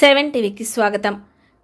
seven టీవీకి స్వాగతం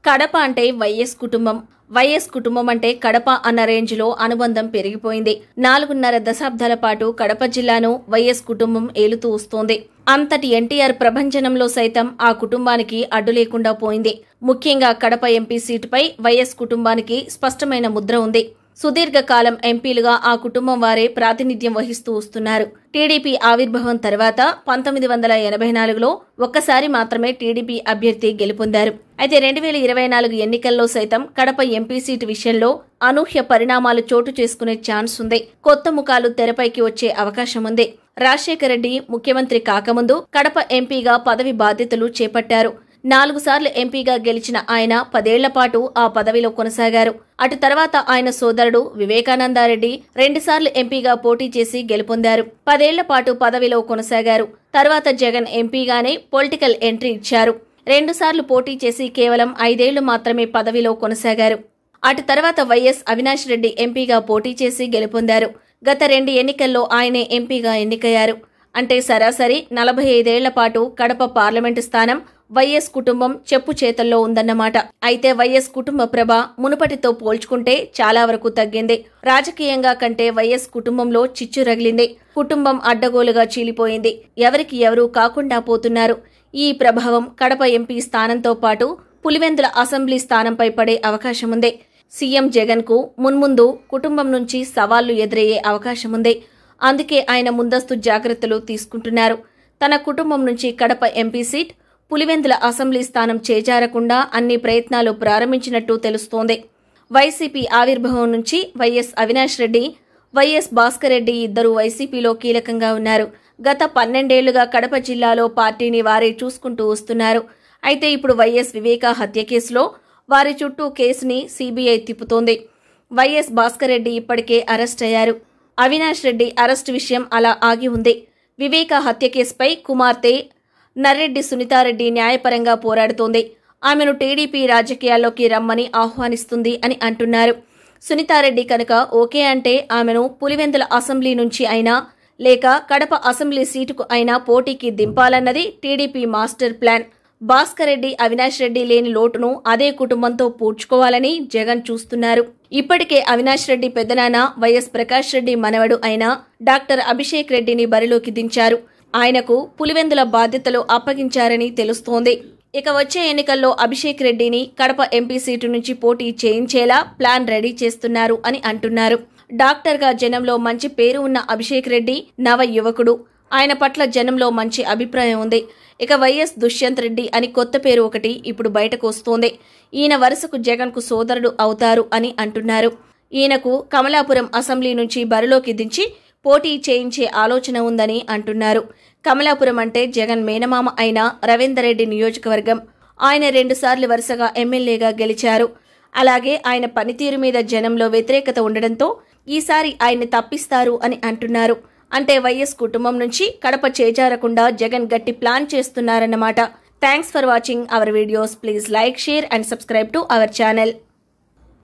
కడప అంటే వైఎస్ కుటుంబం వైఎస్ కుటుంబం అంటే కడప అన్న రేంజ్లో అనుబంధం పెరిగిపోయింది నాలుగున్నర దశాబ్దాల పాటు కడప జిల్లాను వైఎస్ కుటుంబం ఏలుతూ వస్తోంది అంతటి ఎన్టీఆర్ ప్రభంజనంలో సైతం ఆ కుటుంబానికి అడ్డు లేకుండా పోయింది ముఖ్యంగా కడప ఎంపీ సీటుపై వైఎస్ కుటుంబానికి స్పష్టమైన ముద్ర ఉంది సుదీర్ఘకాలం ఎంపీలుగా ఆ కుటుంబం వారే ప్రాతినిధ్యం వహిస్తూ వస్తున్నారు టీడీపీ ఆవిర్భావం తర్వాత పంతొమ్మిది వందల ఎనభై నాలుగులో ఒక్కసారి మాత్రమే టీడీపీ అభ్యర్థి గెలుపొందారు అయితే రెండు వేల ఇరవై నాలుగు ఎన్నికల్లో సైతం కడప ఎంపీ సీటు విషయంలో అనూహ్య పరిణామాలు చోటు చేసుకునే ఛాన్స్ ఉంది కొత్త ముఖాలు తెరపైకి వచ్చే అవకాశం ఉంది రాజశేఖర రెడ్డి ముఖ్యమంత్రి కాకముందు కడప ఎంపీగా పదవి బాధ్యతలు చేపట్టారు నాలుగు సార్లు ఎంపీగా గెలిచిన ఆయన పదేళ్లపాటు ఆ పదవిలో కొనసాగారు అటు తర్వాత ఆయన సోదరుడు వివేకానందారెడ్డి రెండుసార్లు ఎంపీగా పోటీ చేసి గెలుపొందారు పదేళ్లపాటు పదవిలో కొనసాగారు తర్వాత జగన్ ఎంపీగానే పొలిటికల్ ఎంట్రీ ఇచ్చారు రెండుసార్లు పోటీ చేసి కేవలం ఐదేళ్లు మాత్రమే పదవిలో కొనసాగారు అటు తర్వాత వైఎస్ అవినాష్ రెడ్డి ఎంపీగా పోటీ చేసి గెలుపొందారు గత రెండు ఎన్నికల్లో ఆయనే ఎంపీగా ఎన్నికయ్యారు అంటే సరాసరి నలభై ఐదేళ్ల పాటు కడప పార్లమెంటు స్థానం వైఎస్ కుటుంబం చెప్పు చేతల్లో ఉందన్నమాట అయితే వైఎస్ కుటుంబ ప్రభ మునుపటితో పోల్చుకుంటే చాలా వరకు తగ్గింది రాజకీయంగా కంటే వైఎస్ కుటుంబంలో చిచ్చు రగిలింది కుటుంబం అడ్డగోలుగా చీలిపోయింది ఎవరికి ఎవరూ కాకుండా పోతున్నారు ఈ ప్రభావం కడప ఎంపీ స్థానంతో పాటు పులివెందుల అసెంబ్లీ స్థానంపై పడే అవకాశం ఉంది సీఎం జగన్కు మున్ముందు కుటుంబం నుంచి సవాళ్లు ఎదురయ్యే అవకాశం ఉంది అందుకే ఆయన ముందస్తు జాగ్రత్తలు తీసుకుంటున్నారు తన కుటుంబం నుంచి Kadapa MP seat Pulivendula assembly స్థానం చేజారకుండా అన్ని ప్రయత్నాలు ప్రారంభించినట్టు తెలుస్తోంది వైసీపీ ఆవిర్భావం నుంచి వైఎస్ అవినాష్ రెడ్డి వైఎస్ భాస్కర్ రెడ్డి ఇద్దరు వైసీపీలో కీలకంగా ఉన్నారు గత పన్నెండేళ్లుగా కడప జిల్లాలో పార్టీని వారే చూసుకుంటూ వస్తున్నారు అయితే ఇప్పుడు వైఎస్ వివేక హత్య కేసులో వారి చుట్టూ కేసుని సీబీఐ తిప్పుతోంది వైఎస్ భాస్కర్ రెడ్డి ఇప్పటికే అరెస్ట్ అయ్యారు అవినాష్ రెడ్డి అరెస్ట్ విషయం అలా ఆగి ఉంది వివేక హత్య కేసుపై కుమార్తె నర్రెడ్డి సునీతారెడ్డి న్యాయపరంగా పోరాడుతోంది ఆమెను టీడీపీ రాజకీయాల్లోకి రమ్మని ఆహ్వానిస్తుంది అని అంటున్నారు సునీతారెడ్డి కనుక ఓకే అంటే ఆమెను పులివెందుల అసెంబ్లీ నుంచి అయినా లేక కడప అసెంబ్లీ సీటుకు అయినా పోటీకి దింపాలన్నది TDP master plan Bhaskar Reddy Avinash Reddy లేని లోటును అదే కుటుంబంతో పూడ్చుకోవాలని జగన్ చూస్తున్నారు ఇప్పటికే అవినాష్ రెడ్డి పెద్దనాన్న వైఎస్ ప్రకాష్ రెడ్డి మనవడు అయిన డాక్టర్ అభిషేక్ రెడ్డిని బరిలోకి దించారు ఆయనకు పులివెందుల బాధ్యతలు అప్పగించారని తెలుస్తోంది ఇక వచ్చే ఎన్నికల్లో అభిషేక్ రెడ్డిని కడప ఎంపీ సీటు నుంచి పోటీ చేయించేలా ప్లాన్ రెడీ చేస్తున్నారు అని అంటున్నారు డాక్టర్గా జనంలో మంచి పేరు ఉన్న అభిషేక్ రెడ్డి నవ యువకుడు ఆయన పట్ల జనంలో మంచి అభిప్రాయం ఉంది ఇక వైఎస్ దుష్యంత్ రెడ్డి అని కొత్త పేరు ఒకటి ఇప్పుడు బయటకు వస్తోంది ఈయన వరుసకు జగన్కు సోదరుడు అవుతారు అని అంటున్నారు ఈయనకు కమలాపురం అసెంబ్లీ నుంచి బరిలోకి దించి పోటీ చేయించే ఆలోచన ఉందని అంటున్నారు కమలాపురం అంటే జగన్ మేనమామ అయిన రవీందర్ రెడ్డి నియోజకవర్గం ఆయన రెండుసార్లు వరుసగా ఎమ్మెల్యేగా గెలిచారు అలాగే ఆయన పనితీరు మీద జనంలో వ్యతిరేకత ఉండడంతో ఈసారి ఆయన్ని తప్పిస్తారు అని అంటున్నారు అంటే వైఎస్ కుటుంబం నుంచి కడప చేజారకుండా జగన్ గట్టి ప్లాన్ చేస్తున్నారన్నమాట thanks for watching our videos please like share and subscribe to our channel